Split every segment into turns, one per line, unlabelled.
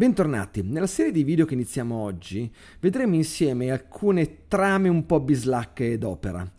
Bentornati, nella serie di video che iniziamo oggi vedremo insieme alcune trame un po' bislacche d'opera.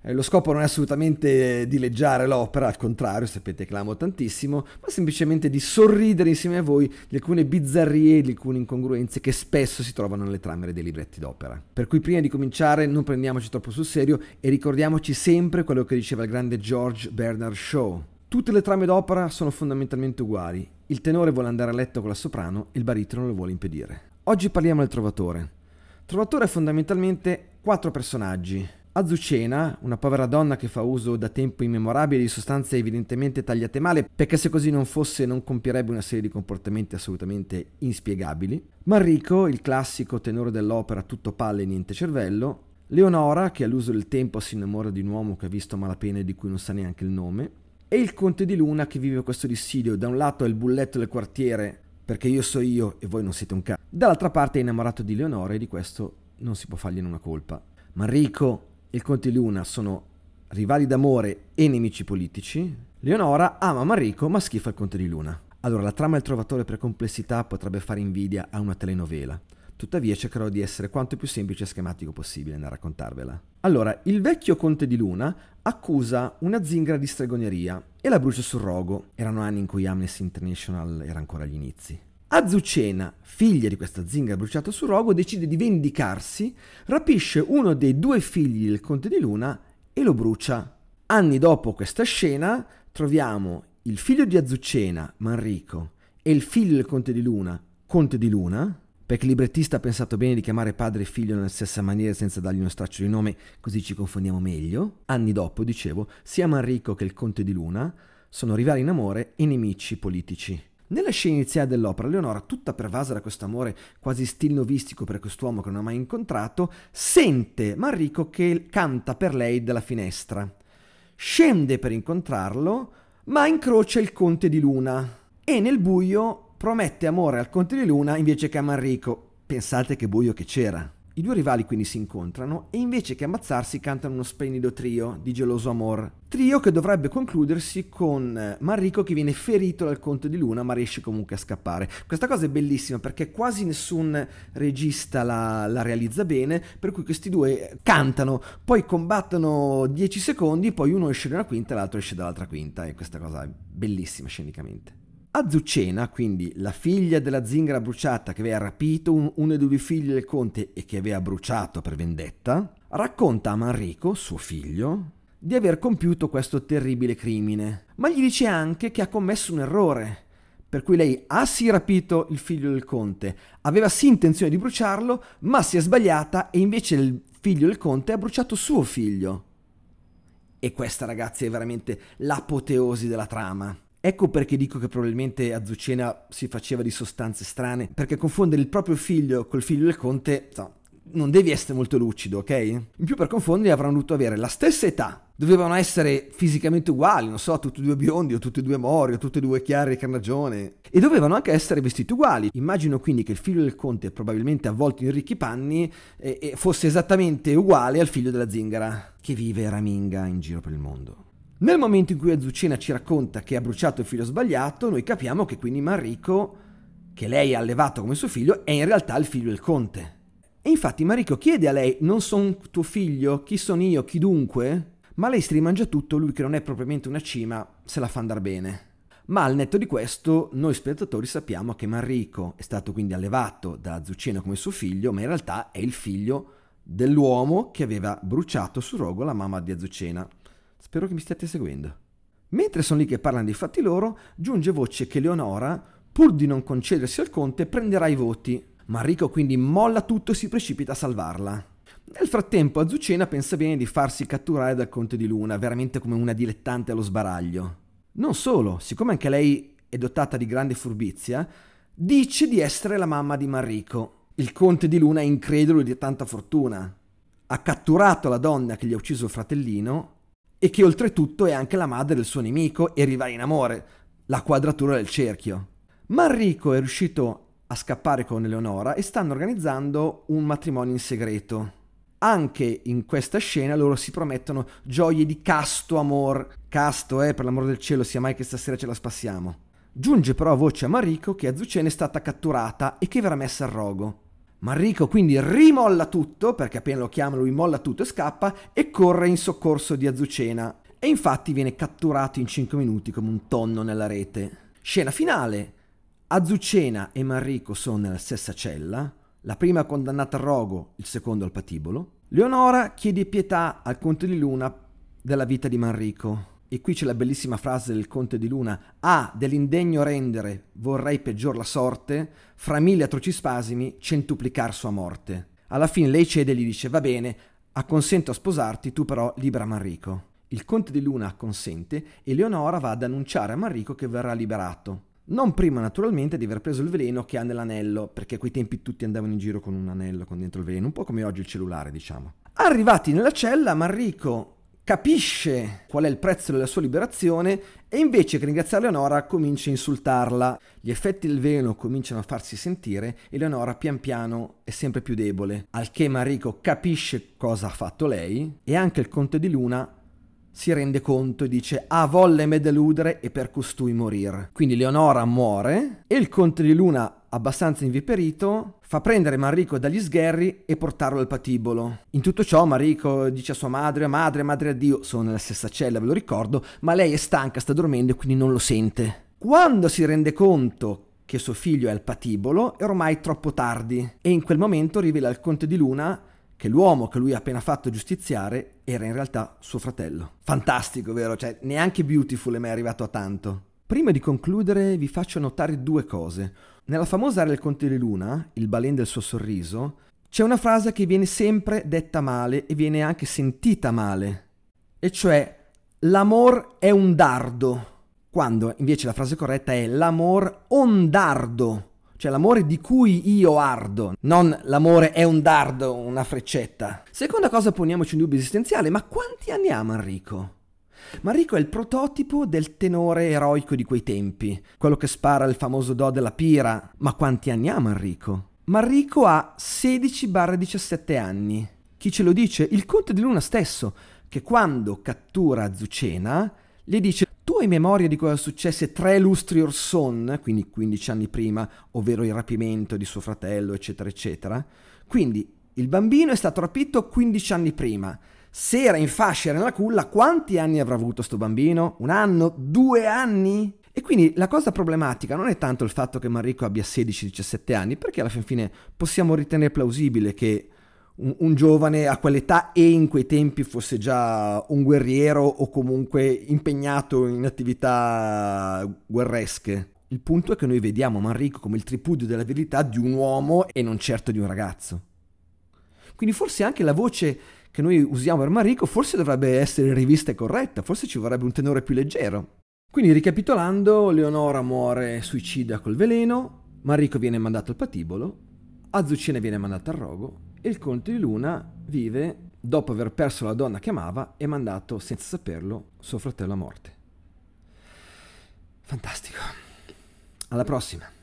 Eh, lo scopo non è assolutamente dileggiare l'opera, al contrario, sapete che l'amo tantissimo, ma semplicemente di sorridere insieme a voi di alcune bizzarrie, di alcune incongruenze che spesso si trovano nelle trame dei libretti d'opera. Per cui prima di cominciare non prendiamoci troppo sul serio e ricordiamoci sempre quello che diceva il grande George Bernard Shaw Tutte le trame d'opera sono fondamentalmente uguali. Il tenore vuole andare a letto con la soprano e il baritono lo vuole impedire. Oggi parliamo del Trovatore. Trovatore è fondamentalmente quattro personaggi. Azucena, una povera donna che fa uso da tempo immemorabile di sostanze evidentemente tagliate male, perché se così non fosse non compierebbe una serie di comportamenti assolutamente inspiegabili. Manrico, il classico tenore dell'opera tutto palle e niente cervello. Leonora, che all'uso del tempo si innamora di un uomo che ha visto malapena e di cui non sa neanche il nome e il conte di Luna che vive questo dissidio. Da un lato è il bulletto del quartiere, perché io so io e voi non siete un cazzo. Dall'altra parte è innamorato di Leonora e di questo non si può fargli una colpa. Manrico e il conte di Luna sono rivali d'amore e nemici politici. Leonora ama Manrico ma schifa il conte di Luna. Allora, la trama del trovatore per complessità potrebbe fare invidia a una telenovela. Tuttavia cercherò di essere quanto più semplice e schematico possibile nel raccontarvela. Allora, il vecchio conte di Luna accusa una zingara di stregoneria e la brucia sul rogo. Erano anni in cui Amnesty International era ancora agli inizi. Azucena, figlia di questa zingara bruciata sul rogo, decide di vendicarsi, rapisce uno dei due figli del conte di Luna e lo brucia. Anni dopo questa scena troviamo il figlio di Azucena, Manrico, e il figlio del conte di Luna, conte di Luna, perché il librettista ha pensato bene di chiamare padre e figlio nella stessa maniera senza dargli uno straccio di nome, così ci confondiamo meglio. Anni dopo, dicevo, sia Manrico che il conte di Luna sono rivali in amore e nemici politici. Nella scena iniziale dell'opera, Leonora, tutta pervasa da questo amore quasi stilnovistico per quest'uomo che non ha mai incontrato, sente Manrico che canta per lei dalla finestra. Scende per incontrarlo, ma incrocia il conte di Luna e nel buio promette amore al conte di Luna invece che a Manrico. Pensate che buio che c'era. I due rivali quindi si incontrano e invece che ammazzarsi cantano uno splendido trio di geloso amor. Trio che dovrebbe concludersi con Manrico che viene ferito dal conte di Luna ma riesce comunque a scappare. Questa cosa è bellissima perché quasi nessun regista la, la realizza bene, per cui questi due cantano, poi combattono 10 secondi, poi uno esce da una quinta e l'altro esce dall'altra quinta e questa cosa è bellissima scenicamente. Azucena, quindi la figlia della zingara bruciata che aveva rapito un, uno dei due figli del conte e che aveva bruciato per vendetta, racconta a Manrico, suo figlio, di aver compiuto questo terribile crimine, ma gli dice anche che ha commesso un errore, per cui lei ha sì rapito il figlio del conte, aveva sì intenzione di bruciarlo, ma si è sbagliata e invece il figlio del conte ha bruciato suo figlio. E questa ragazzi è veramente l'apoteosi della trama. Ecco perché dico che probabilmente a Zucena si faceva di sostanze strane, perché confondere il proprio figlio col figlio del conte, so, non devi essere molto lucido, ok? In più per confondere avranno dovuto avere la stessa età, dovevano essere fisicamente uguali, non so, tutti e due biondi o tutti e due mori o tutti e due chiari e carnagione, e dovevano anche essere vestiti uguali. Immagino quindi che il figlio del conte, probabilmente avvolto in ricchi panni, eh, eh fosse esattamente uguale al figlio della zingara, che vive raminga in giro per il mondo. Nel momento in cui Azucena ci racconta che ha bruciato il figlio sbagliato, noi capiamo che quindi Manrico, che lei ha allevato come suo figlio, è in realtà il figlio del conte. E infatti Manrico chiede a lei, non sono tuo figlio, chi sono io, chi dunque? Ma lei si rimangia tutto, lui che non è propriamente una cima, se la fa andare bene. Ma al netto di questo, noi spettatori sappiamo che Manrico è stato quindi allevato da Azucena come suo figlio, ma in realtà è il figlio dell'uomo che aveva bruciato su rogo la mamma di Azucena. Spero che mi stiate seguendo. Mentre sono lì che parlano dei fatti loro, giunge voce che Leonora, pur di non concedersi al conte, prenderà i voti. Marrico quindi molla tutto e si precipita a salvarla. Nel frattempo Azucena pensa bene di farsi catturare dal conte di Luna, veramente come una dilettante allo sbaraglio. Non solo, siccome anche lei è dotata di grande furbizia, dice di essere la mamma di Marrico. Il conte di Luna è incredulo di tanta fortuna. Ha catturato la donna che gli ha ucciso il fratellino e che oltretutto è anche la madre del suo nemico e rivale in amore, la quadratura del cerchio. Manrico è riuscito a scappare con Eleonora e stanno organizzando un matrimonio in segreto. Anche in questa scena loro si promettono gioie di casto amor. Casto, eh, per l'amor del cielo, sia mai che stasera ce la spassiamo. Giunge però a voce a Manrico che Azucena è stata catturata e che verrà messa al rogo. Manrico quindi rimolla tutto, perché appena lo chiama lui molla tutto e scappa, e corre in soccorso di Azucena. E infatti viene catturato in 5 minuti come un tonno nella rete. Scena finale. Azucena e Manrico sono nella stessa cella, la prima condannata al rogo, il secondo al patibolo. Leonora chiede pietà al conte di Luna della vita di Manrico e qui c'è la bellissima frase del conte di Luna, ah, dell'indegno rendere, vorrei peggior la sorte, fra mille atroci spasimi, centuplicar sua morte. Alla fine lei cede e gli dice, va bene, acconsento a sposarti, tu però libera Manrico. Il conte di Luna acconsente e Leonora va ad annunciare a Manrico che verrà liberato. Non prima naturalmente di aver preso il veleno che ha nell'anello, perché a quei tempi tutti andavano in giro con un anello con dentro il veleno, un po' come oggi il cellulare diciamo. Arrivati nella cella, Manrico capisce qual è il prezzo della sua liberazione e invece che ringraziare Leonora comincia a insultarla. Gli effetti del veleno cominciano a farsi sentire e Leonora pian piano è sempre più debole, al che Marico capisce cosa ha fatto lei e anche il conte di Luna si rende conto e dice ah volle me deludere e per costui morir. Quindi Leonora muore e il conte di Luna abbastanza inviperito Fa prendere Manrico dagli sgherri e portarlo al patibolo. In tutto ciò Manrico dice a sua madre, madre, madre addio, sono nella stessa cella, ve lo ricordo, ma lei è stanca, sta dormendo e quindi non lo sente. Quando si rende conto che suo figlio è al patibolo è ormai troppo tardi e in quel momento rivela al conte di Luna che l'uomo che lui ha appena fatto giustiziare era in realtà suo fratello. Fantastico, vero? Cioè, neanche Beautiful è mai arrivato a tanto. Prima di concludere vi faccio notare due cose. Nella famosa Era del Conte di Luna, il balen del suo sorriso, c'è una frase che viene sempre detta male e viene anche sentita male, e cioè l'amor è un dardo, quando invece la frase corretta è l'amor on dardo, cioè l'amore di cui io ardo, non l'amore è un dardo, una freccetta. Seconda cosa, poniamoci un dubbio esistenziale, ma quanti anni ha Enrico? Manrico è il prototipo del tenore eroico di quei tempi, quello che spara il famoso do della pira. Ma quanti anni ha Manrico? Manrico ha 16-17 anni. Chi ce lo dice? Il conte di Luna stesso, che quando cattura Zucena, gli dice tu hai memoria di cosa successe tre lustri orson, quindi 15 anni prima, ovvero il rapimento di suo fratello, eccetera, eccetera. Quindi il bambino è stato rapito 15 anni prima, se era in fascia, era nella culla, quanti anni avrà avuto sto bambino? Un anno? Due anni? E quindi la cosa problematica non è tanto il fatto che Manrico abbia 16-17 anni, perché alla fin fine possiamo ritenere plausibile che un, un, giovane a quell'età e in quei tempi fosse già un guerriero o comunque impegnato in attività guerresche. Il punto è che noi vediamo Manrico come il tripudio della verità di un uomo e non certo di un ragazzo. Quindi forse anche la voce che noi usiamo per Marico forse dovrebbe essere rivista e corretta, forse ci vorrebbe un tenore più leggero. Quindi ricapitolando, Leonora muore suicida col veleno, Marico viene mandato al patibolo, Azucena viene mandata al rogo e il conte di Luna vive, dopo aver perso la donna che amava, e mandato, senza saperlo, suo fratello a morte. Fantastico. Alla prossima.